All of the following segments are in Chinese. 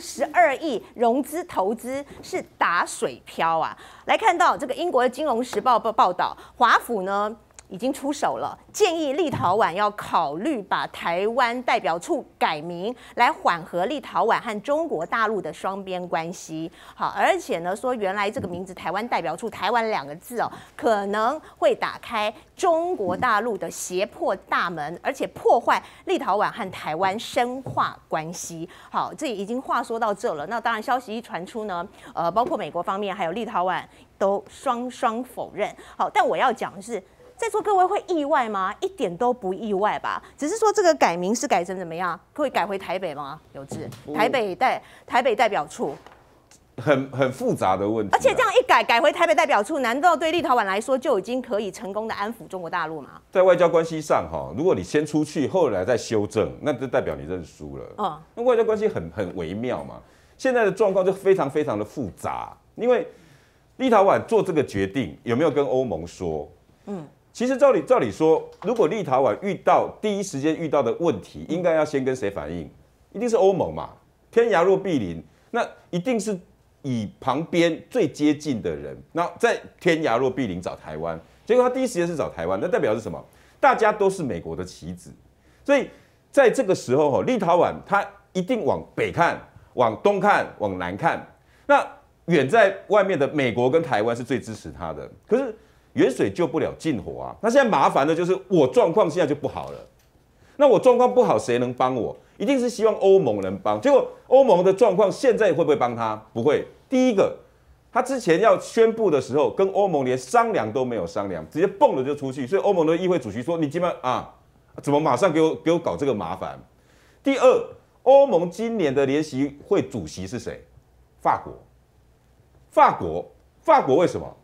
十二亿融资投资是打水漂啊！来看到这个英国的《金融时报》报报道，华府呢？已经出手了，建议立陶宛要考虑把台湾代表处改名，来缓和立陶宛和中国大陆的双边关系。好，而且呢，说原来这个名字“台湾代表处”“台湾”两个字哦，可能会打开中国大陆的胁迫大门，而且破坏立陶宛和台湾深化关系。好，这已经话说到这了。那当然，消息一传出呢，呃，包括美国方面还有立陶宛都双双否认。好，但我要讲的是。在座各位会意外吗？一点都不意外吧。只是说这个改名是改成怎么样？会改回台北吗？有志台北代台北代表处，很很复杂的问题。而且这样一改，改回台北代表处，难道对立陶宛来说就已经可以成功的安抚中国大陆吗？在外交关系上，哈，如果你先出去，后来再修正，那就代表你认输了。啊，那外交关系很很微妙嘛。现在的状况就非常非常的复杂，因为立陶宛做这个决定，有没有跟欧盟说？嗯。其实照理照理说，如果立陶宛遇到第一时间遇到的问题，应该要先跟谁反映？一定是欧盟嘛。天涯若比邻，那一定是以旁边最接近的人。那在天涯若比邻找台湾，结果他第一时间是找台湾，那代表是什么？大家都是美国的棋子。所以在这个时候，哈，立陶宛他一定往北看，往东看，往南看。那远在外面的美国跟台湾是最支持他的，可是。远水救不了近火啊！那现在麻烦的就是我状况现在就不好了。那我状况不好，谁能帮我？一定是希望欧盟能帮。结果欧盟的状况现在会不会帮他？不会。第一个，他之前要宣布的时候，跟欧盟连商量都没有商量，直接蹦了就出去。所以欧盟的议会主席说：“你今办啊，怎么马上给我给我搞这个麻烦？”第二，欧盟今年的联席会主席是谁？法国。法国。法国为什么？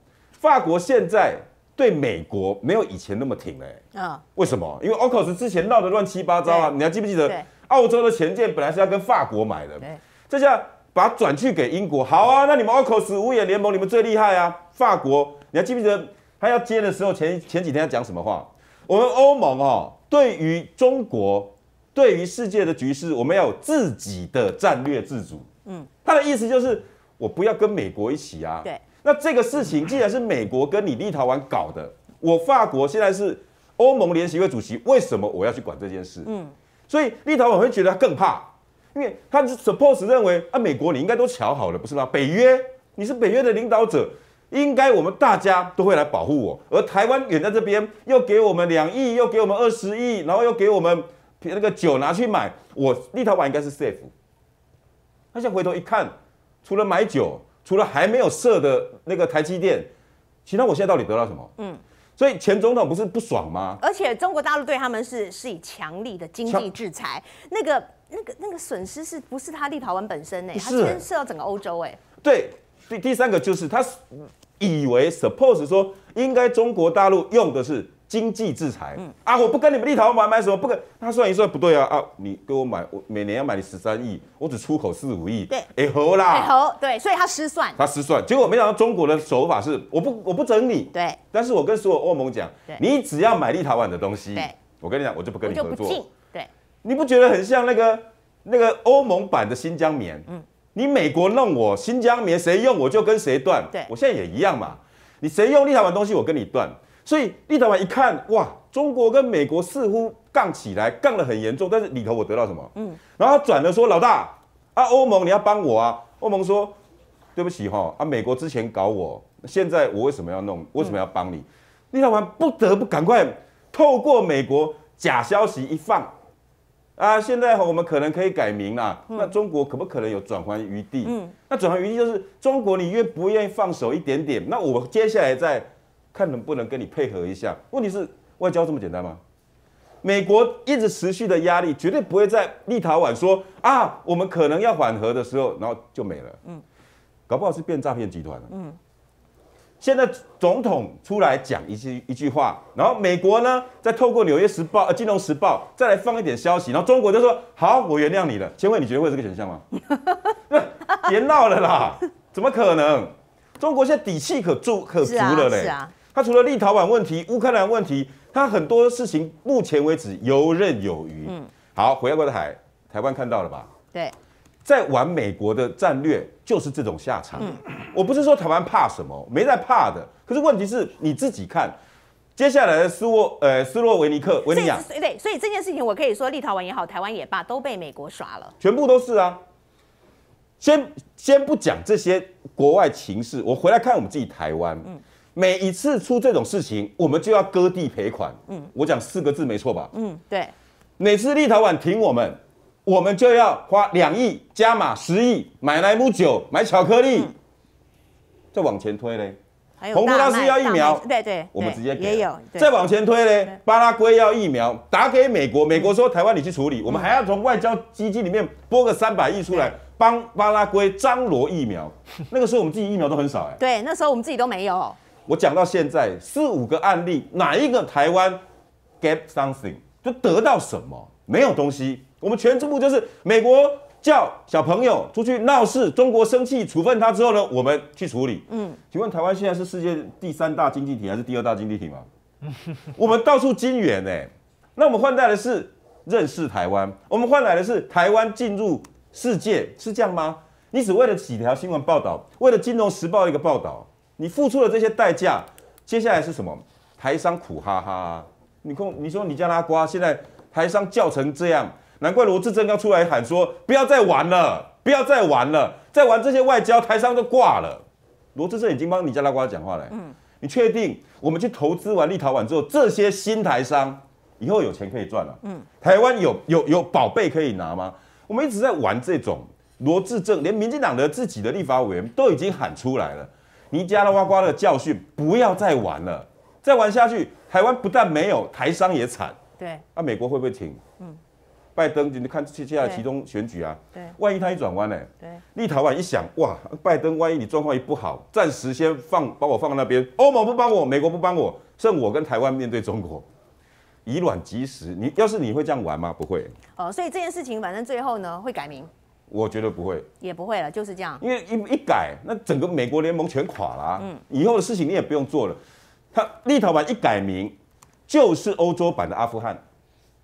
法国现在对美国没有以前那么挺了，啊？为什么？因为 Ocos 之前闹得乱七八糟啊！你还记不记得澳洲的前艇本来是要跟法国买的，这下把转去给英国。好啊，那你们 Ocos 五眼联盟你们最厉害啊！法国，你还记不记得他要接的时候前前几天讲什么话？我们欧盟啊，对于中国，对于世界的局势，我们要有自己的战略自主。嗯，他的意思就是。我不要跟美国一起啊！对，那这个事情既然是美国跟你立陶宛搞的，我法国现在是欧盟联席会主席，为什么我要去管这件事？嗯，所以立陶宛会觉得他更怕，因为他 suppose 认为啊，美国你应该都瞧好了，不是吗？北约，你是北约的领导者，应该我们大家都会来保护我。而台湾远在这边，又给我们两亿，又给我们二十亿，然后又给我们那个酒拿去买，我立陶宛应该是 safe。他现在回头一看。除了买酒，除了还没有设的那个台积电，其他我现在到底得到什么？嗯，所以前总统不是不爽吗？而且中国大陆对他们是是以强力的经济制裁，那个、那个、那个损失是不是他立陶宛本身呢？是牵涉到整个欧洲哎。对，第第三个就是他以为 suppose 说应该中国大陆用的是。经济制裁，嗯啊，我不跟你们立陶宛买什么，不跟。他算一算不对啊啊，你给我买，我每年要买你十三亿，我只出口四五亿，对，哎，猴啦。对，所以他失算，他失算，结果没想到中国的手法是，我不我不整你，对，但是我跟所有欧盟讲，你只要买立陶宛的东西，对，我跟你讲，我就不跟你合作，对，你不觉得很像那个那个欧盟版的新疆棉？嗯，你美国弄我新疆棉，谁用我就跟谁断，对，我现在也一样嘛，你谁用立陶宛东西，我跟你断。所以立陶宛一看，哇，中国跟美国似乎杠起来，杠得很严重。但是里头我得到什么？嗯，然后他转了说，老大啊，欧盟你要帮我啊。欧盟说，对不起哈，啊，美国之前搞我，现在我为什么要弄？为什么要帮你？立陶宛不得不赶快透过美国假消息一放，啊，现在我们可能可以改名了。那中国可不可能有转圜余地？嗯，那转圜余地就是中国，你愿不愿意放手一点点？那我接下来在。看能不能跟你配合一下？问题是外交这么简单吗？美国一直持续的压力，绝对不会在立陶宛说啊，我们可能要缓和的时候，然后就没了。嗯，搞不好是变诈骗集团了。嗯，现在总统出来讲一句一句话，然后美国呢，再透过《纽约时报》呃《金融时报》再来放一点消息，然后中国就说好，我原谅你了。千惠，你觉得会是这个选项吗？别 闹了啦！怎么可能？中国现在底气可足可足了嘞！是啊。他除了立陶宛问题、乌克兰问题，他很多事情目前为止游刃有余。嗯，好，回阿国的台，台湾看到了吧？对，在玩美国的战略，就是这种下场。嗯，我不是说台湾怕什么，没在怕的。可是问题是你自己看，接下来的斯沃，呃，斯洛维尼克、维尼亚，对，所以这件事情我可以说，立陶宛也好，台湾也罢，都被美国耍了。全部都是啊。先先不讲这些国外情势，我回来看我们自己台湾。嗯。每一次出这种事情，我们就要割地赔款。嗯，我讲四个字没错吧？嗯，对。每次立陶宛停我们，我们就要花两亿加码十亿买莱姆酒、买巧克力，再往前推嘞。红葡萄是要疫苗，对对，我们直接给。有。再往前推嘞，巴拉圭要疫苗，打给美国，美国说台湾你去处理，我们还要从外交基金里面拨个三百亿出来帮巴拉圭张罗疫苗。那个时候我们自己疫苗都很少哎。对，那时候我们自己都没有。我讲到现在四五个案例，哪一个台湾 get something 就得到什么？没有东西。我们全支部就是美国叫小朋友出去闹事，中国生气处分他之后呢，我们去处理。嗯，请问台湾现在是世界第三大经济体还是第二大经济体吗？我们到处金援哎，那我们换代的是认识台湾，我们换来的是台湾进入世界，是这样吗？你只为了几条新闻报道，为了《金融时报》一个报道。你付出了这些代价，接下来是什么？台商苦哈哈。你控你说你家拉瓜现在台商叫成这样，难怪罗志正要出来喊说不要再玩了，不要再玩了，再玩这些外交，台商都挂了。罗志正已经帮你家拉瓜讲话了。嗯，你确定我们去投资完立陶宛之后，这些新台商以后有钱可以赚了？嗯，台湾有有有宝贝可以拿吗？我们一直在玩这种。罗志正连民进党的自己的立法委员都已经喊出来了。尼加拉瓜的教训，不要再玩了，再玩下去，台湾不但没有，台商也惨。对，那美国会不会停？嗯，拜登，你看接下来其中选举啊，对，万一他一转弯呢？对，立陶宛一想，哇，拜登万一你状况一不好，暂时先放，把我放在那边，欧盟不帮我，美国不帮我，剩我跟台湾面对中国，以卵击石。你要是你会这样玩吗？不会。哦，所以这件事情反正最后呢会改名。我觉得不会，也不会了，就是这样。因为一一改，那整个美国联盟全垮了。嗯，以后的事情你也不用做了。他立陶宛一改名，就是欧洲版的阿富汗。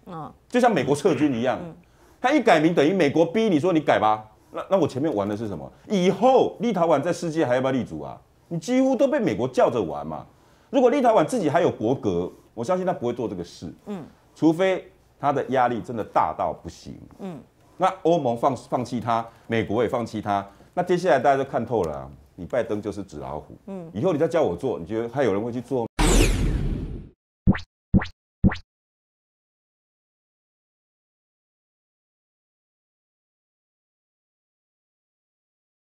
嗯，就像美国撤军一样。嗯，他一改名，等于美国逼你说你改吧。那那我前面玩的是什么？以后立陶宛在世界还要不要立足啊？你几乎都被美国叫着玩嘛。如果立陶宛自己还有国格，我相信他不会做这个事。嗯，除非他的压力真的大到不行。嗯。那欧盟放放弃它，美国也放弃它。那接下来大家就看透了，你拜登就是纸老虎。嗯，以后你再叫我做，你觉得还有人会去做？